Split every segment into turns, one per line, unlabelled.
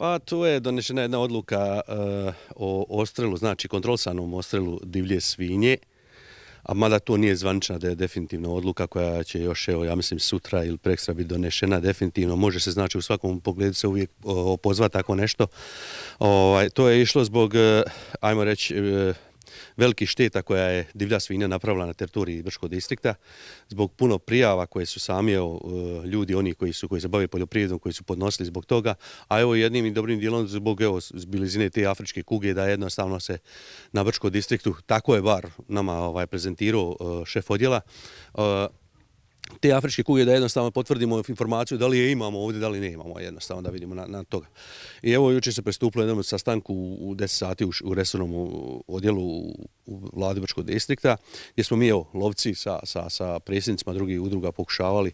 Pa tu je donešena jedna odluka eh, o ostrelu, znači kontrolsanom ostrelu divlje svinje, a mada to nije zvanična da je definitivna odluka koja će još, evo, ja mislim, sutra ili prekstra biti donešena definitivno. Može se, znači, u svakom pogledu se uvijek eh, opozvati tako nešto. Ovaj, to je išlo zbog, eh, ajmo reći, Veliki šteta koja je divlja svinja napravila na teritoriji Brškog distrikta, zbog puno prijava koje su sami e, ljudi, oni koji su koji se bave poljoprivredom, koji su podnosili zbog toga, a evo jednim i dobrim dijelom zbog evo, blizine te afričke kuge da jednostavno se na Brškog distriktu, tako je bar nama ovaj, prezentirao e, šef odjela, e, te afričke kuge da jednostavno potvrdimo informaciju da li je imamo ovdje, da li ne imamo, jednostavno da vidimo na, toga. I evo jučer se pristupilo jednom sastanku u 10 sati u, resornom odjelu u, u distrikta, gdje smo mi lovci sa, predsjednicima drugih udruga pokušavali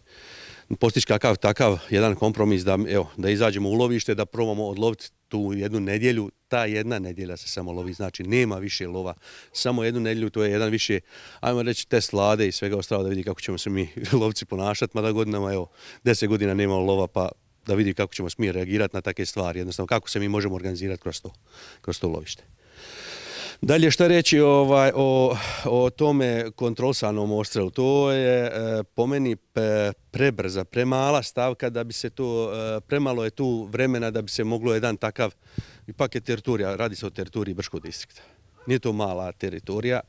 postići kakav takav jedan kompromis da, da izađemo u lovište, da probamo odloviti tu jednu nedjelju, ta jedna nedjelja se samo lovi, znači nema više lova, samo jednu nedjelju, to je jedan više, ajmo reći, test vlade i svega ostalo da vidi kako ćemo se mi lovci ponašati, mada godinama, evo, deset godina nema lova, pa da vidi kako ćemo smije reagirati na takve stvari, jednostavno kako se mi možemo organizirati kroz to, kroz to lovište. Dalje što reći ovaj, o, tome kontrolsanom ostrelu, To je e, po meni prebrza, premala stavka da bi se to, e, premalo je tu vremena da bi se moglo jedan takav, ipak je teritorija, radi se o teritoriji Brškog distrikta. Nije to mala teritorija.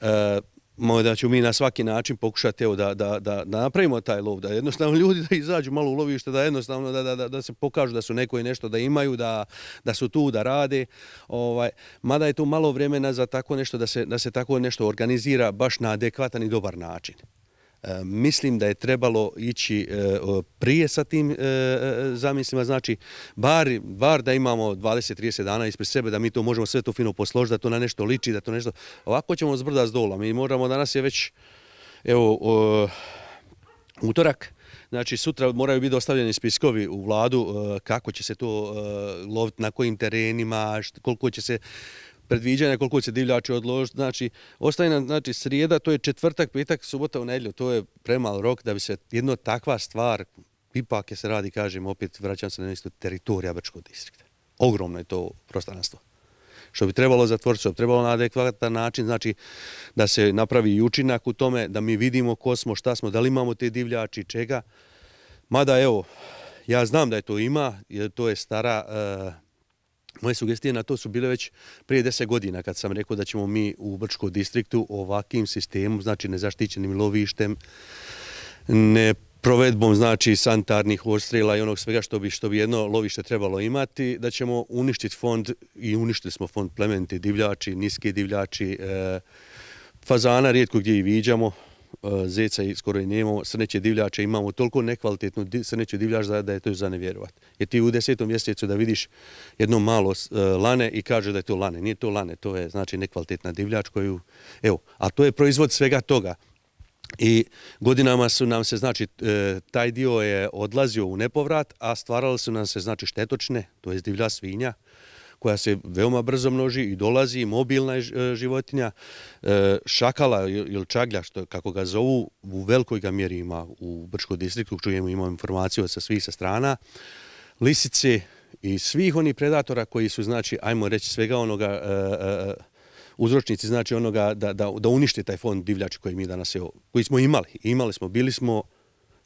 E, možda ću mi na svaki način pokušati da, da, napravimo taj lov, da jednostavno ljudi da izađu malo u lovište, da jednostavno da, se pokažu da su neko i nešto da imaju, da, su tu, da rade. Ovaj, mada je tu malo vremena za tako nešto, da se, da se tako nešto organizira baš na adekvatan i dobar način. Mislim da je trebalo ići e, prije sa tim e, e, zamislima, znači bar, da imamo 20-30 dana ispred sebe, da mi to možemo sve to fino posložiti, da to na nešto liči, da to nešto... Ovako ćemo zbrda s dola, mi moramo, danas je već, evo, utorak, Znači, sutra moraju biti ostavljeni spiskovi u vladu kako će se to loviti, na kojim terenima, koliko će se predviđanja koliko će divljači odložiti. Znači, ostaje nam znači, srijeda, to je četvrtak, petak, subota u nedlju. To je premal rok da bi se jedno takva stvar, ipak je se radi, kažem, opet vraćam se na istu teritorija Brčkog distrikta. Ogromno je to prostranstvo što bi trebalo zatvoriti, što bi trebalo na adekvatan način, znači da se napravi i učinak u tome, da mi vidimo ko smo, šta smo, da li imamo te divljači, čega. Mada evo, ja znam da je to ima, jer to je stara moje sugestije na to su bile već prije deset godina kad sam rekao da ćemo mi u Brčko distriktu ovakvim sistemom, znači nezaštićenim lovištem, ne provedbom znači sanitarnih odstrela i onog svega što bi, što bi jedno lovište trebalo imati, da ćemo uništiti fond i uništili smo fond plemente, divljači, niske divljači, e, fazana rijetko gdje i viđamo, E, zeca skoro i nemamo, srneće divljače, imamo toliko nekvalitetnu srneću divljač da je to za ne Jer ti u desetom mjesecu da vidiš jedno malo e, lane i kaže da je to lane. Nije to lane, to je znači nekvalitetna divljač koju, evo, a to je proizvod svega toga. I godinama su nam se, znači, e, taj dio je odlazio u nepovrat, a stvarali su nam se, znači, štetočne, to je divlja svinja, koja se veoma brzo množi i dolazi, mobilna je e, životinja. E, šakala ili čaglja, što, kako ga zovu, u velikoj ga mjeri ima u Brčkoj distriktu, čujemo imamo informaciju sa svih sa strana. Lisice i svih onih predatora koji su, znači, ajmo reći, svega onoga e, uzročnici znači onoga da, unište taj fond divljači koji mi danas koji smo imali. Imali smo, bili smo,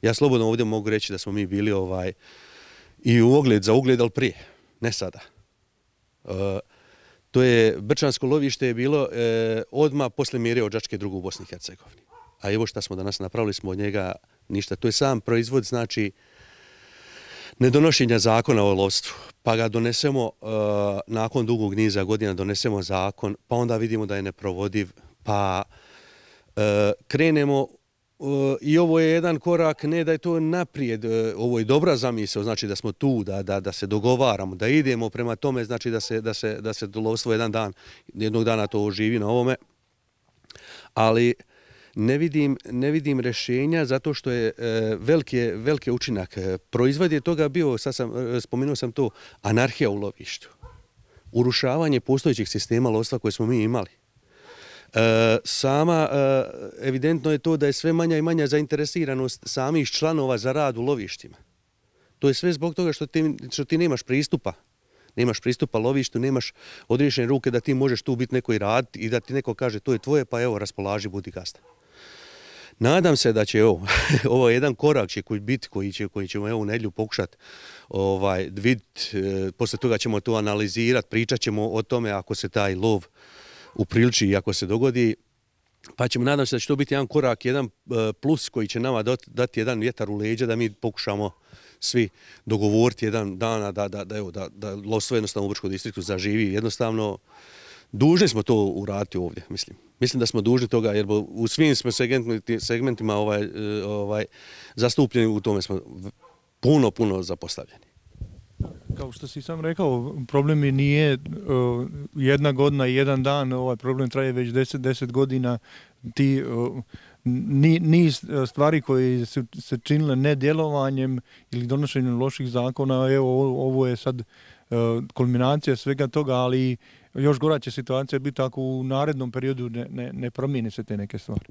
ja slobodno ovdje mogu reći da smo mi bili ovaj i u ogled za ugled, ali prije, ne sada. To je, Brčansko lovište je bilo e, odmah posle mire Ođačke drugu u Bosni i Hercegovini. A evo šta smo danas napravili, smo od njega ništa. To je sam proizvod, znači, nedonošenja zakona o lovstvu, pa ga donesemo e, nakon dugog niza godina, donesemo zakon, pa onda vidimo da je neprovodiv, pa e, krenemo i ovo je jedan korak, ne da je to naprijed, e, ovo je dobra zamisao, znači da smo tu, da, se dogovaramo, da idemo prema tome, znači da se, da se, lovstvo jedan dan, jednog dana to oživi na ovome, ali ne vidim, ne rješenja zato što je e, veliki, učinak. E, proizvod je toga bio, sad sam, spomenuo sam to, anarhija u lovištu. Urušavanje postojećih sistema lovstva koje smo mi imali. E, sama, e, evidentno je to da je sve manja i manja zainteresiranost samih članova za rad u lovištima. To je sve zbog toga što ti, nemaš pristupa. Nemaš pristupa lovištu, nemaš odriješene ruke da ti možeš tu biti neko i raditi i da ti neko kaže to je tvoje, pa evo raspolaži, budi gazda. Nadam se da će ovo, ovo jedan korak će koji biti, koji, će, koji ćemo evo u nedlju pokušati ovaj, vidjeti, toga ćemo to analizirati, pričat ćemo o tome ako se taj lov u i ako se dogodi. Pa ćemo, nadam se da će to biti jedan korak, jedan e, plus koji će nama dati, jedan vjetar u leđa da mi pokušamo svi dogovoriti jedan dana da, da, da, jednostavno u Brčkom distriktu zaživi. Jednostavno, dužni smo to uraditi ovdje, mislim. Mislim da smo dužni toga, jer u svim smo segmentima ovaj, e, ovaj, zastupljeni, u tome smo puno, puno zapostavljeni.
Kao što si sam rekao, problem je nije e, jedna godina i jedan dan, ovaj problem traje već 10 deset godina. Ti e, ni, niz e, stvari koje su se činile nedjelovanjem ili donošenjem loših zakona, evo ovo je sad kulminacija svega toga, ali još gora će situacija biti ako u narednom periodu ne, ne, ne promijene se te neke stvari.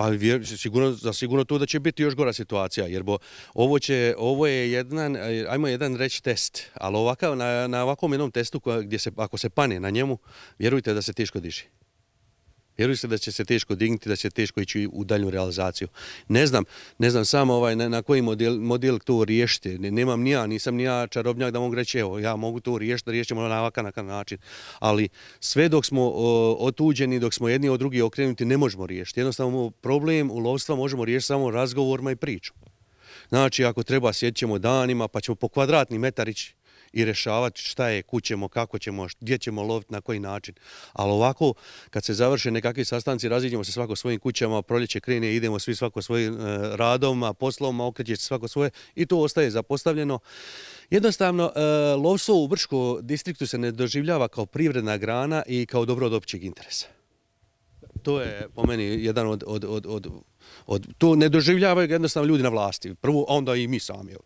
Pa sigurno, za sigurno tu da će biti još gora situacija, jer ovo, je jedan, ajmo jedan reći test, ali na, ovakvom jednom testu gdje se, ako se pane na njemu, vjerujte da se teško diši. Vjeruju se da će se teško dignuti, da će teško ići u dalju realizaciju. Ne znam, ne znam samo ovaj, na, koji model, model to riješiti. nemam ni ja, nisam ni ja čarobnjak da mogu reći evo, ja mogu to riješiti, da riješimo na ovakav način. Ali sve dok smo otuđeni, dok smo jedni od drugi okrenuti, ne možemo riješiti. Jednostavno problem u lovstva možemo riješiti samo razgovorima i pričom. Znači, ako treba, sjedit ćemo danima, pa ćemo po kvadratni metarić i rešavati šta je, kućemo, kako ćemo, gdje ćemo loviti, na koji način. Ali ovako, kad se završe nekakvi sastanci, raziđemo se svako svojim kućama, proljeće krene, idemo svi svako svojim e, radom, poslom, okreće se svako svoje i to ostaje zapostavljeno. Jednostavno, e, lovstvo u Brško distriktu se ne doživljava kao privredna grana i kao dobro od općeg interesa. To je po meni jedan od, to ne doživljavaju jednostavno ljudi na vlasti. Prvo, a onda i mi sami. Evo,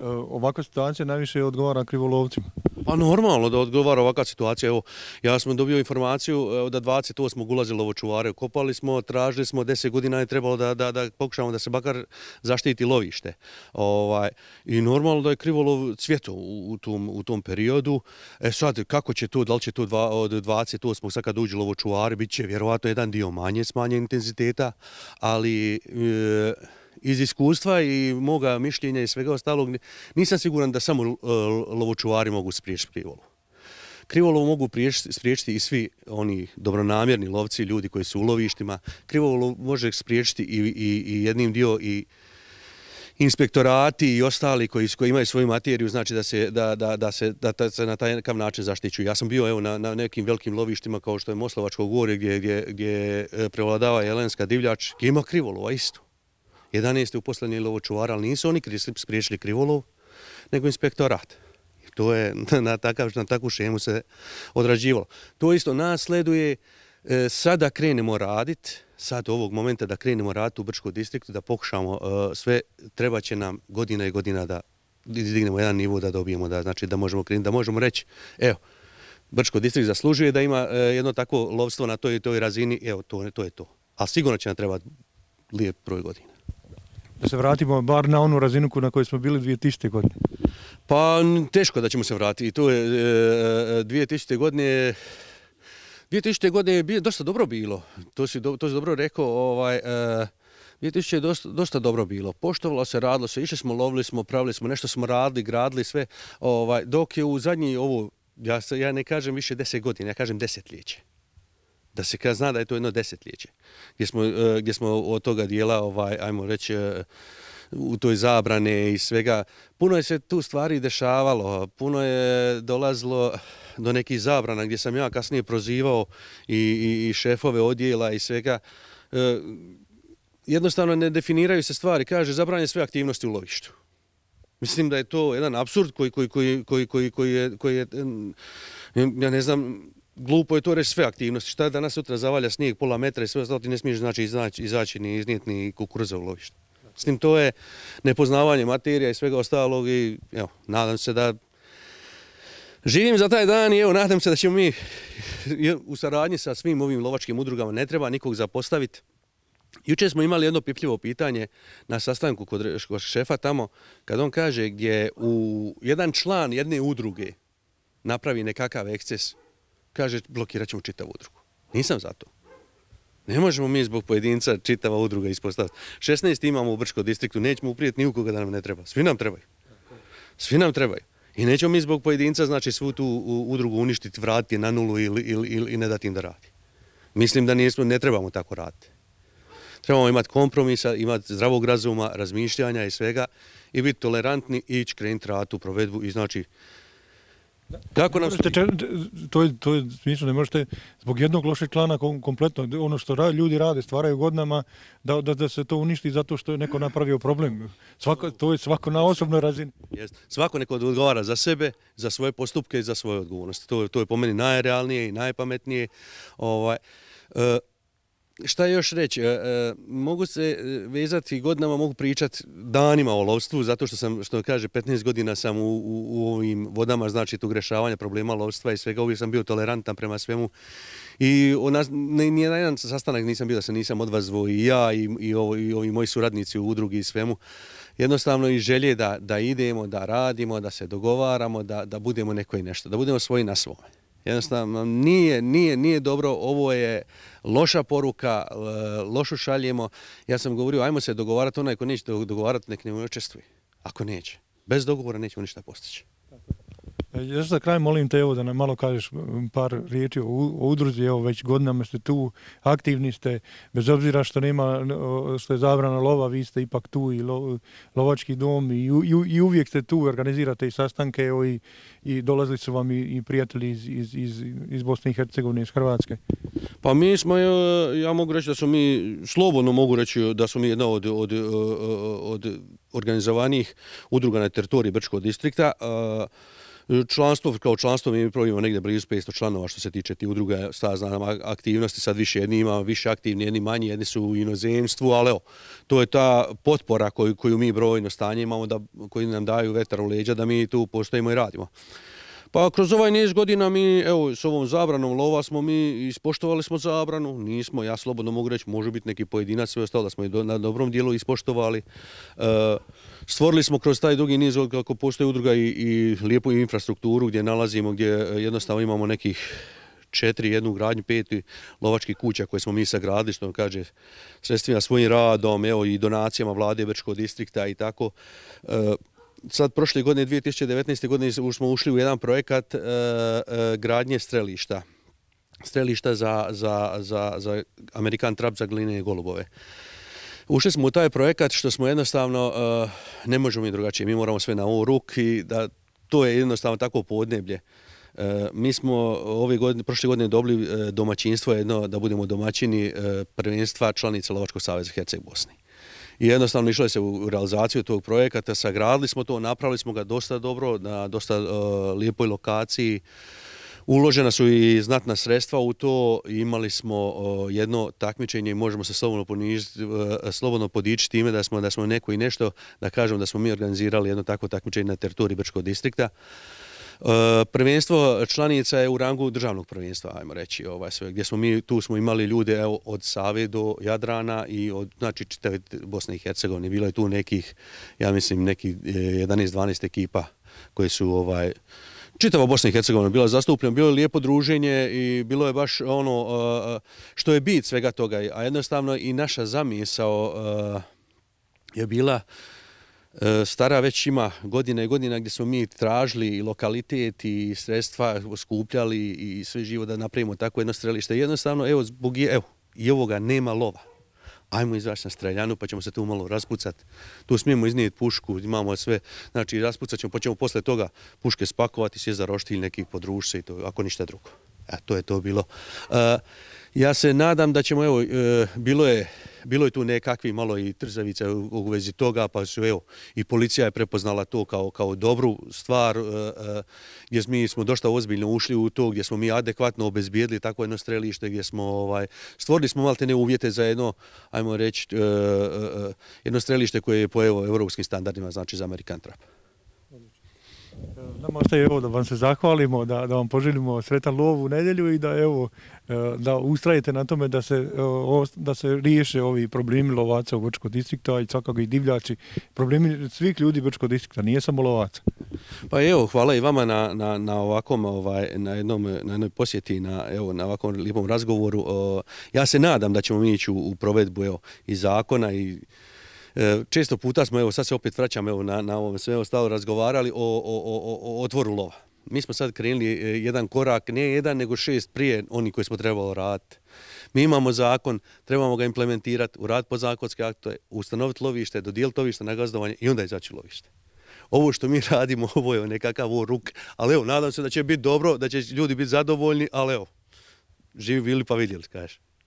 Eh, ovakva situacija najviše odgovara krivolovcima.
Pa normalno da odgovara ovakva situacija. Evo, ja sam dobio informaciju eh, da 28. ulazi lovočuvare, Kopali smo, tražili smo, 10 godina je trebalo da, da, da pokušamo da se bakar zaštiti lovište. Ovaj, I normalno da je krivolov cvjeto u, tom, u tom periodu. E sad, kako će to, da li će to dva, od 28. sad kad uđe lovo bit će vjerovatno jedan dio manje, smanje intenziteta, ali... Eh, iz iskustva i moga mišljenja i svega ostalog, nisam siguran da samo e, lovočuvari mogu spriječiti krivolu. Krivolov mogu spriječiti i svi oni dobronamjerni lovci, ljudi koji su u lovištima. Krivolov može spriječiti i, jednim dio i inspektorati i ostali koji, imaju svoju materiju, znači da se, da, da, da se, da, se na taj način zaštiću. Ja sam bio evo, na, nekim velikim lovištima kao što je Moslovačko gore gdje, gdje, gdje e, prevladava jelenska divljač, gdje ima krivolova isto. 11. uposleni lovočuvara, ali nisu oni spriječili krivolov, nego inspektorat. To je na, takvu šemu se odrađivalo. To isto nasleduje sleduje da sada krenemo radit, sad ovog momenta da krenemo raditi u Brčko distriktu, da pokušamo e, sve, treba će nam godina i godina da izdignemo jedan nivo da dobijemo, da, znači, da možemo krenuti, da možemo reći, evo, Brčko distrikt zaslužuje da ima e, jedno takvo lovstvo na toj razini, evo, to, to je to. Ali sigurno će nam trebati lijep broj godina.
Da se vratimo bar na onu razinu na kojoj smo bili 2000. godine?
Pa teško da ćemo se vratiti. to je 2000. E, e, godine 2000. godine je dosta dobro bilo. To si, dobro rekao. Ovaj, 2000 e, je dosta, dobro bilo. Poštovalo se, radilo se, išli smo, lovili smo, pravili smo, nešto smo radili, gradili, sve. Ovaj, dok je u zadnji, ovo, ja, ja ne kažem više deset godina, ja kažem desetljeće da se kada zna da je to jedno desetljeće, gdje smo, e, od toga dijela, ovaj, ajmo reći, e, u toj zabrane i svega. Puno je se tu stvari dešavalo, puno je dolazilo do nekih zabrana gdje sam ja kasnije prozivao i, šefove odjela i svega. E, jednostavno ne definiraju se stvari, kaže zabranje sve aktivnosti u lovištu. Mislim da je to jedan absurd koji, je, je, ja ne znam, glupo je to reći sve aktivnosti. Šta je danas sutra zavalja snijeg, pola metra i sve ostalo, ti ne smiješ znači, izaći, ni iznijeti ni kukuruza u lovište. S tim to je nepoznavanje materija i svega ostalog i evo, nadam se da živim za taj dan i evo, nadam se da ćemo mi u saradnji sa svim ovim lovačkim udrugama ne treba nikog zapostaviti. Jučer smo imali jedno pipljivo pitanje na sastanku kod šefa tamo, kad on kaže gdje u jedan član jedne udruge napravi nekakav eksces, kaže blokirat ćemo čitavu udrugu. Nisam za to. Ne možemo mi zbog pojedinca čitava udruga ispostaviti. 16 imamo u Brčko distriktu, nećemo uprijeti ni u da nam ne treba. Svi nam trebaju. Svi nam trebaju. I nećemo mi zbog pojedinca znači svu tu udrugu uništiti, vratiti na nulu ili, ne dati im da radi. Mislim da nismo, ne trebamo tako raditi. Trebamo imati kompromisa, imati zdravog razuma, razmišljanja i svega i biti tolerantni i ići krenuti ratu, provedbu i znači tako nam
to je, to je ne možete zbog jednog lošeg člana kompletno, ono što ljudi rade, stvaraju godinama, da, da, se to uništi zato što je neko napravio problem. to je svako na osobnoj razini.
Svako neko odgovara za sebe, za svoje postupke i za svoje odgovornosti. To, je po meni najrealnije i najpametnije. Ovaj, e, šta još reći, e, e, mogu se e, vezati godinama, mogu pričati danima o lovstvu, zato što sam, što kaže, 15 godina sam u, ovim vodama, znači tu grešavanja problema lovstva i svega, uvijek sam bio tolerantan prema svemu. I nijedan jedan sastanak nisam bio da se nisam odvazvo i ja i, ovi moji suradnici u udrugi i svemu. Jednostavno i želje da, da idemo, da radimo, da se dogovaramo, da, da budemo neko i nešto, da budemo svoji na svome jednostavno nije, nije, nije dobro, ovo je loša poruka, e, lošu šaljemo. Ja sam govorio, ajmo se dogovarati, onaj ko neće dogovarati, nek ne učestvuje. Ako neće. Bez dogovora nećemo ništa postići.
E, još za kraj molim te evo da nam malo kažeš par riječi o, udruzi, evo već godinama ste tu, aktivni ste, bez obzira što nema, što je zabrana lova, vi ste ipak tu i lovački dom i, uvijek ste tu, organizirate i sastanke evo, i, i dolazili su vam i, prijatelji iz, iz, iz, iz, Bosne i Hercegovine, iz Hrvatske.
Pa mi smo, e, ja mogu reći da su mi, slobodno mogu reći da su mi jedna od, od, e, od, udruga na teritoriji Brčkog distrikta. Članstvo kao članstvo mi imamo negdje blizu 500 članova što se tiče ti udruga sad znam, aktivnosti, sad više jedni imamo više aktivni, jedni manji, jedni su u inozemstvu, ali evo, to je ta potpora koju, mi brojno stanje imamo, koji nam daju vetar u leđa da mi tu postojimo i radimo. Pa kroz ovaj niz godina mi, evo, s ovom zabranom lova smo mi, ispoštovali smo zabranu, nismo, ja slobodno mogu reći, može biti neki pojedinac, sve ostalo da smo i na dobrom dijelu ispoštovali. E, stvorili smo kroz taj dugi niz, kako postoji udruga i, i lijepu infrastrukturu gdje nalazimo, gdje jednostavno imamo nekih četiri, jednu gradnju, pet lovačkih kuća koje smo mi sagradili, što kaže sredstvima svojim radom, evo i donacijama vlade Brčkog distrikta i tako. E, sad prošle godine, 2019. godine, smo ušli u jedan projekat e, e, gradnje strelišta. Strelišta za, Amerikan trap za i golubove. Ušli smo u taj projekat što smo jednostavno, e, ne možemo mi drugačije, mi moramo sve na ovu ruk i da to je jednostavno tako podneblje. Mi smo ove godine, prošle godine dobili domaćinstvo jedno da budemo domaćini prvenstva članica Lovačkog saveza Herceg Bosni i jednostavno išlo je se u realizaciju tog projekata, sagradili smo to, napravili smo ga dosta dobro, na dosta e, lijepoj lokaciji. Uložena su i znatna sredstva u to, imali smo e, jedno takmičenje i možemo se slobodno, e, slobodno podići time da smo, da smo neko i nešto, da kažem da smo mi organizirali jedno takvo takmičenje na teritoriji Brčkog distrikta. E, prvenstvo članica je u rangu državnog prvenstva, ajmo reći, ovaj gdje smo mi, tu smo imali ljude od Save do Jadrana i od, znači, čitave Bosne i Hercegovine. Bilo je tu nekih, ja mislim, nekih 11-12 e, ekipa koje su ovaj, čitava Bosna i Hercegovina bila zastupljena, bilo je lijepo druženje i bilo je baš ono e, što je bit svega toga, a jednostavno i naša zamisao je bila Stara već ima godine i godina gdje smo mi tražili i lokalitet i sredstva skupljali i sve živo da napravimo tako jedno strelište. Jednostavno, evo, zbog evo, i ovoga nema lova. Ajmo izaći na streljanu pa ćemo se tu malo raspucati. Tu smijemo iznijeti pušku, imamo sve, znači raspucat ćemo, pa ćemo posle toga puške spakovati, sve za roštilj, nekih podruž i to, ako ništa drugo. A to je to bilo. Ja se nadam da ćemo, evo, e, bilo je, bilo tu nekakvi malo i trzavice u, vezi toga, pa su, evo, i policija je prepoznala to kao, kao dobru stvar, e, e, gdje mi smo dosta ozbiljno ušli u to, gdje smo mi adekvatno obezbijedili takvo jedno strelište, gdje smo, ovaj, stvorili smo malte te uvjete za jedno, ajmo reći, jedno strelište koje je po evo, standardima, znači za American Trap.
Nam ostaje evo da vam se zahvalimo, da, da vam poželimo sretan lov u nedjelju i da evo e, da ustrajete na tome da se, e, da se riješe ovi problemi lovaca u Brčko distrikta i svakako i divljači. Problemi svih ljudi Brčko distrikta, nije samo lovaca.
Pa evo, hvala i vama na, na, na ovakvom, ovaj, na jednom, na jednoj posjeti, na, evo, na ovakvom lipom razgovoru. Ja se nadam da ćemo mi ići u, u provedbu evo, i zakona i E, često puta smo, evo sad se opet vraćam evo, na, na ovom sve ostalo, razgovarali o, otvoru lova. Mi smo sad krenuli e, jedan korak, ne jedan, nego šest prije oni koji smo trebali raditi. Mi imamo zakon, trebamo ga implementirati, u po zakonske akte, ustanoviti lovište, dodijeliti lovište na gazdovanje i onda izaći lovište ovo što mi radimo, ovo je nekakav ruk, ali evo, nadam se da će biti dobro, da će ljudi biti zadovoljni, ali evo, živi bili pa vidjeli, kažeš.